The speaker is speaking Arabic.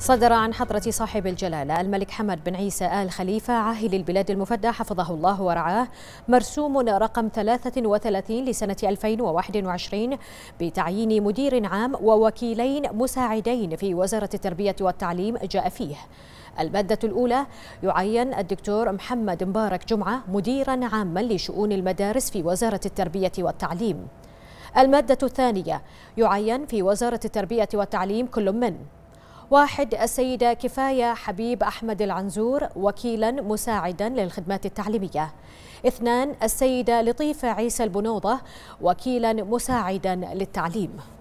صدر عن حضرة صاحب الجلالة الملك حمد بن عيسى آل خليفة عاهل البلاد المفدى حفظه الله ورعاه مرسوم رقم 33 لسنة 2021 بتعيين مدير عام ووكيلين مساعدين في وزارة التربية والتعليم جاء فيه المادة الأولى يعين الدكتور محمد مبارك جمعة مديرا عاما لشؤون المدارس في وزارة التربية والتعليم المادة الثانية يعين في وزارة التربية والتعليم كل من واحد السيدة كفاية حبيب أحمد العنزور وكيلا مساعدا للخدمات التعليمية اثنان السيدة لطيفة عيسى البنوضة وكيلا مساعدا للتعليم